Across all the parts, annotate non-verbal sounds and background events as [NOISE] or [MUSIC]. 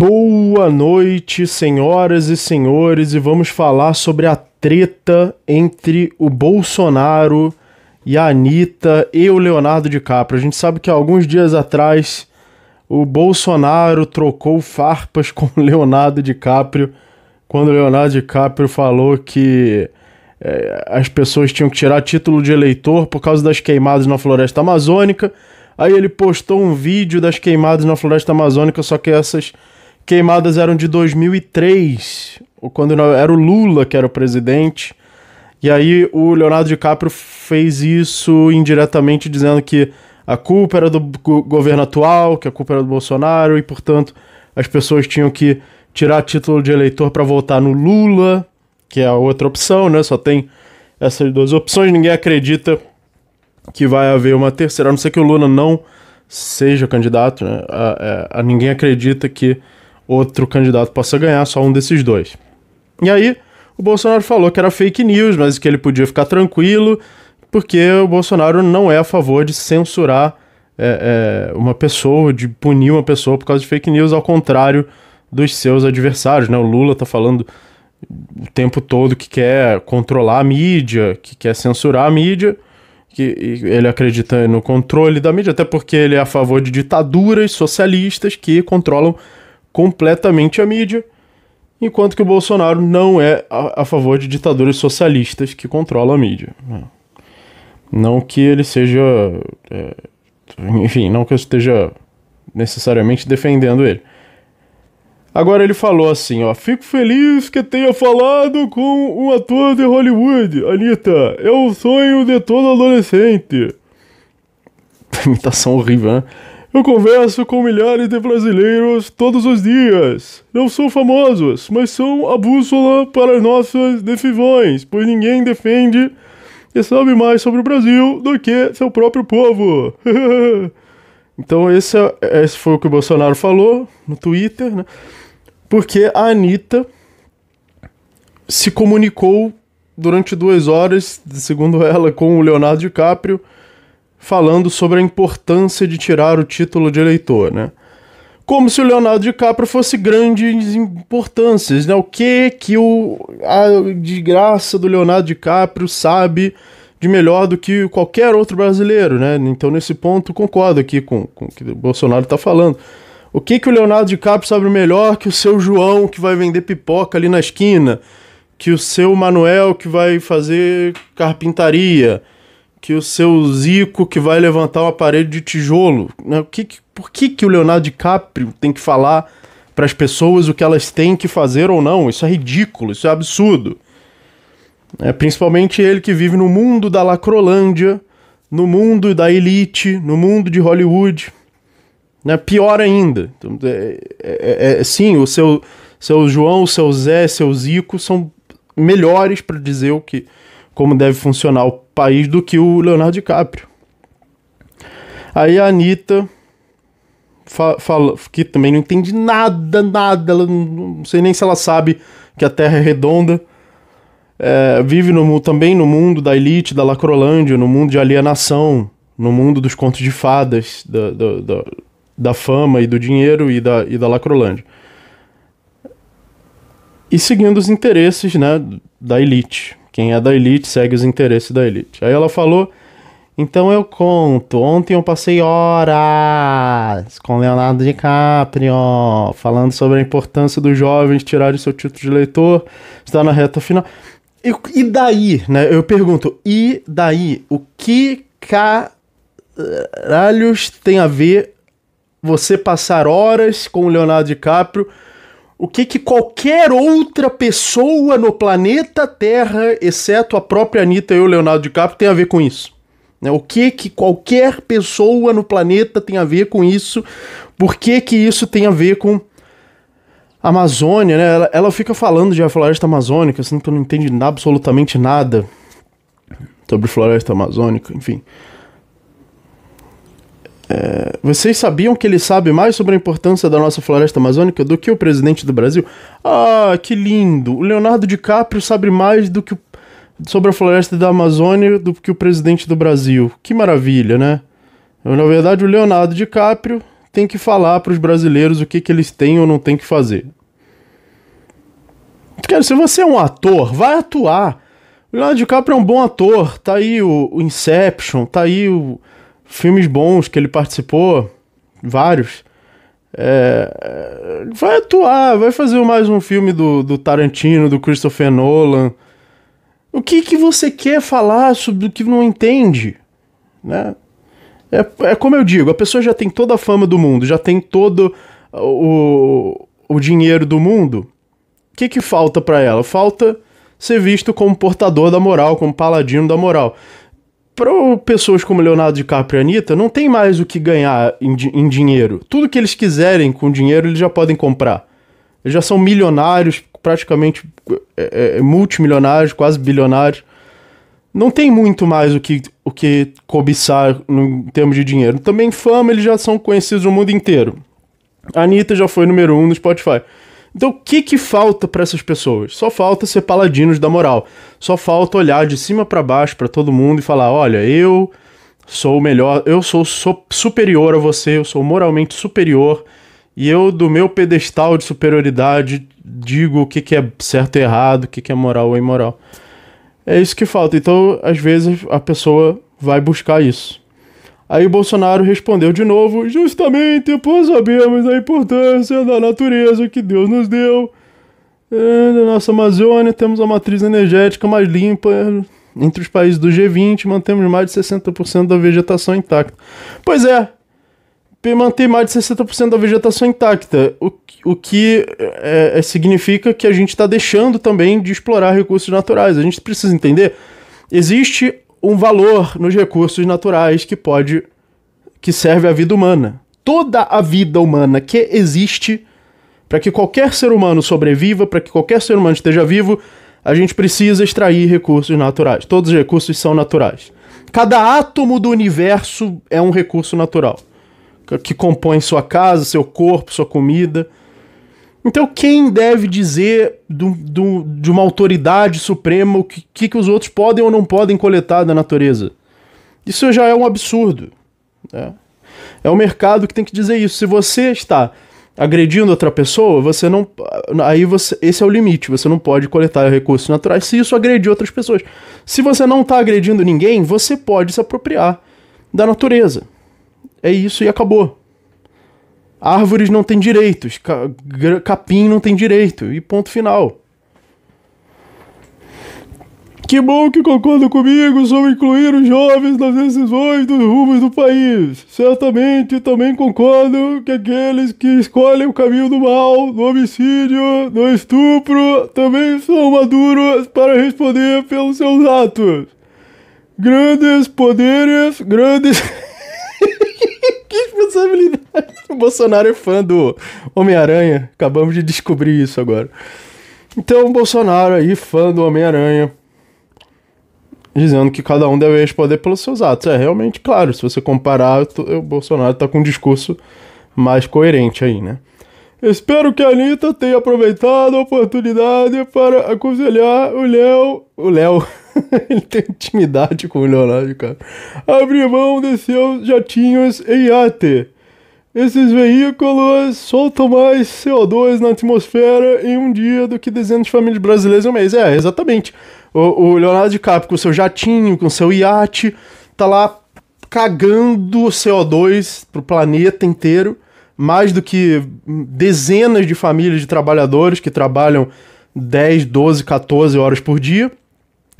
Boa noite, senhoras e senhores, e vamos falar sobre a treta entre o Bolsonaro e a Anitta e o Leonardo DiCaprio. A gente sabe que alguns dias atrás o Bolsonaro trocou farpas [LAUGHS] com o Leonardo DiCaprio quando o Leonardo DiCaprio falou que é, as pessoas tinham que tirar título de eleitor por causa das queimadas na floresta amazônica. Aí ele postou um vídeo das queimadas na floresta amazônica, só que essas queimadas eram de 2003, quando era o Lula que era o presidente. E aí o Leonardo DiCaprio fez isso indiretamente dizendo que a culpa era do governo atual, que a culpa era do Bolsonaro e, portanto, as pessoas tinham que tirar título de eleitor para votar no Lula, que é a outra opção, né? Só tem essas duas opções, ninguém acredita que vai haver uma terceira, a não ser que o Lula não seja candidato, né? A, a, é, a ninguém acredita que outro candidato possa ganhar, só um desses dois. E aí, o Bolsonaro falou que era fake news, mas que ele podia ficar tranquilo, porque o Bolsonaro não é a favor de censurar é, é, uma pessoa, de punir uma pessoa por causa de fake news, ao contrário dos seus adversários. Né? O Lula está falando o tempo todo que quer controlar a mídia, que quer censurar a mídia, que ele acredita no controle da mídia, até porque ele é a favor de ditaduras socialistas que controlam completamente a mídia, enquanto que o Bolsonaro não é a, a favor de ditaduras socialistas que controlam a mídia. Não que ele seja. É, enfim, não que eu esteja necessariamente defendendo ele. Agora ele falou assim, ó, fico feliz que tenha falado com um ator de Hollywood, Anitta, é o sonho de todo adolescente. [LAUGHS] Imitação horrível, né? Eu converso com milhares de brasileiros todos os dias. Não são famosos, mas são a bússola para nossas decisões, pois ninguém defende e sabe mais sobre o Brasil do que seu próprio povo. [LAUGHS] então esse, é, esse foi o que o Bolsonaro falou no Twitter, né? Porque a Anitta se comunicou durante duas horas, segundo ela, com o Leonardo DiCaprio falando sobre a importância de tirar o título de eleitor, né? Como se o Leonardo DiCaprio fosse grandes importâncias, né? O que que o a desgraça do Leonardo DiCaprio sabe de melhor do que qualquer outro brasileiro, né? Então, nesse ponto, concordo aqui com, com o que o Bolsonaro está falando. O que, que o Leonardo DiCaprio sabe melhor que o seu João, que vai vender pipoca ali na esquina? Que o seu Manuel, que vai fazer carpintaria? que o seu Zico que vai levantar uma parede de tijolo. Né? O que, que por que, que o Leonardo DiCaprio tem que falar para as pessoas o que elas têm que fazer ou não? Isso é ridículo, isso é absurdo. É, principalmente ele que vive no mundo da lacrolândia, no mundo da elite, no mundo de Hollywood. Né? Pior ainda. Então, é, é, é, é sim, o seu, seu João, o seu Zé, seu Zico são melhores para dizer o que, como deve funcionar o país do que o Leonardo DiCaprio. Aí a Anitta fa fala que também não entende nada, nada, ela não sei nem se ela sabe que a Terra é redonda. É, vive no, também no mundo da elite, da lacrolândia, no mundo de alienação, no mundo dos contos de fadas, da, da, da, da fama e do dinheiro e da, e da lacrolândia. E seguindo os interesses né, da elite. Quem é da elite segue os interesses da elite. Aí ela falou: então eu conto. Ontem eu passei horas com Leonardo DiCaprio, falando sobre a importância dos jovens tirarem seu título de leitor, está na reta final. E, e daí, né? Eu pergunto, e daí? O que caralhos tem a ver você passar horas com o Leonardo DiCaprio o que, que qualquer outra pessoa no planeta Terra, exceto a própria Anitta e o Leonardo DiCaprio, tem a ver com isso. Né? O que, que qualquer pessoa no planeta tem a ver com isso? Por que, que isso tem a ver com a Amazônia? Né? Ela, ela fica falando de a floresta amazônica, sendo assim, que não entende absolutamente nada sobre floresta amazônica, enfim. É, vocês sabiam que ele sabe mais sobre a importância da nossa floresta amazônica do que o presidente do Brasil? Ah, que lindo! O Leonardo DiCaprio sabe mais do que o, sobre a floresta da Amazônia do que o presidente do Brasil. Que maravilha, né? Na verdade, o Leonardo DiCaprio tem que falar para os brasileiros o que, que eles têm ou não têm que fazer. Quero, se você é um ator, vai atuar. O Leonardo DiCaprio é um bom ator. Tá aí o, o Inception, tá aí o filmes bons que ele participou, vários. É, vai atuar, vai fazer mais um filme do, do Tarantino, do Christopher Nolan. O que, que você quer falar sobre o que não entende? Né? É, é como eu digo, a pessoa já tem toda a fama do mundo, já tem todo o, o dinheiro do mundo. O que, que falta para ela? Falta ser visto como portador da moral, como paladino da moral para pessoas como Leonardo DiCaprio e Anitta, não tem mais o que ganhar em, em, dinheiro. Tudo que eles quiserem com dinheiro, eles já podem comprar. Eles já são milionários, praticamente é, é, é, multimilionários, quase bilionários. Não tem muito mais o que, o que cobiçar no, em termos de dinheiro. Também fama, eles já são conhecidos no mundo inteiro. A Anitta já foi número um no Spotify. Então, o que que falta para essas pessoas? Só falta ser paladinos da moral. Só falta olhar de cima para baixo para todo mundo e falar: "Olha, eu sou o melhor, eu sou, superior a você, eu sou moralmente superior e eu do meu pedestal de superioridade digo o que que é certo e errado, o que que é moral ou imoral". É isso que falta. Então, às vezes a pessoa vai buscar isso. Aí o Bolsonaro respondeu de novo: justamente por sabermos a importância da natureza que Deus nos deu, na é, nossa Amazônia temos a matriz energética mais limpa é, entre os países do G20, mantemos mais de 60% da vegetação intacta. Pois é, manter mais de 60% da vegetação intacta, o, o que é, é, significa que a gente está deixando também de explorar recursos naturais. A gente precisa entender, existe um valor nos recursos naturais que pode que serve à vida humana. Toda a vida humana que existe para que qualquer ser humano sobreviva, para que qualquer ser humano esteja vivo, a gente precisa extrair recursos naturais. Todos os recursos são naturais. Cada átomo do universo é um recurso natural que compõe sua casa, seu corpo, sua comida. Então, quem deve dizer do, do, de uma autoridade suprema o que, que os outros podem ou não podem coletar da natureza? Isso já é um absurdo. Né? É o mercado que tem que dizer isso. Se você está agredindo outra pessoa, você não. Aí você. Esse é o limite. Você não pode coletar recursos naturais se isso agredir outras pessoas. Se você não está agredindo ninguém, você pode se apropriar da natureza. É isso e acabou. Árvores não têm direitos, capim não tem direito, e ponto final. Que bom que concordam comigo sobre incluir os jovens nas decisões dos rumos do país. Certamente também concordo que aqueles que escolhem o caminho do mal, do homicídio, do estupro, também são maduros para responder pelos seus atos. Grandes poderes, grandes. [LAUGHS] responsabilidade. É o Bolsonaro é fã do Homem-Aranha. Acabamos de descobrir isso agora. Então, o Bolsonaro aí, fã do Homem-Aranha, dizendo que cada um deve responder pelos seus atos. É realmente claro, se você comparar, o Bolsonaro tá com um discurso mais coerente aí, né? Espero que a Anitta tenha aproveitado a oportunidade para aconselhar o Léo. O Léo. [LAUGHS] ele tem intimidade com o Leonardo DiCaprio. Abrir mão de seus jatinhos em iate. Esses veículos soltam mais CO2 na atmosfera em um dia do que dezenas de famílias brasileiras em um mês. É, exatamente. O, o Leonardo DiCaprio com seu jatinho, com seu iate, tá lá cagando CO2 pro planeta inteiro, mais do que dezenas de famílias de trabalhadores que trabalham 10, 12, 14 horas por dia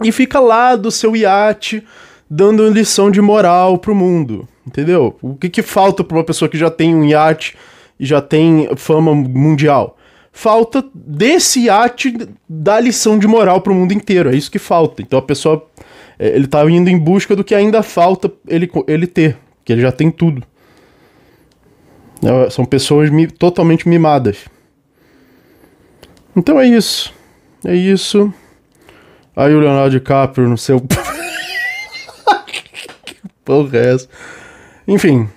e fica lá do seu iate dando lição de moral pro mundo, entendeu? O que, que falta para uma pessoa que já tem um iate e já tem fama mundial? Falta desse iate dar lição de moral pro mundo inteiro, é isso que falta. Então a pessoa é, ele tá indo em busca do que ainda falta ele, ele ter, que ele já tem tudo. É, são pessoas mi totalmente mimadas. Então é isso. É isso. Aí o Leonardo DiCaprio no seu. [LAUGHS] que porra é essa? Enfim,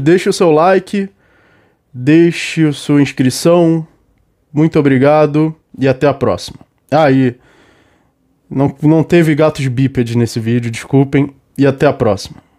deixe o seu like, deixe a sua inscrição. Muito obrigado e até a próxima. Aí, ah, não, não teve gatos bípedes nesse vídeo, desculpem, e até a próxima.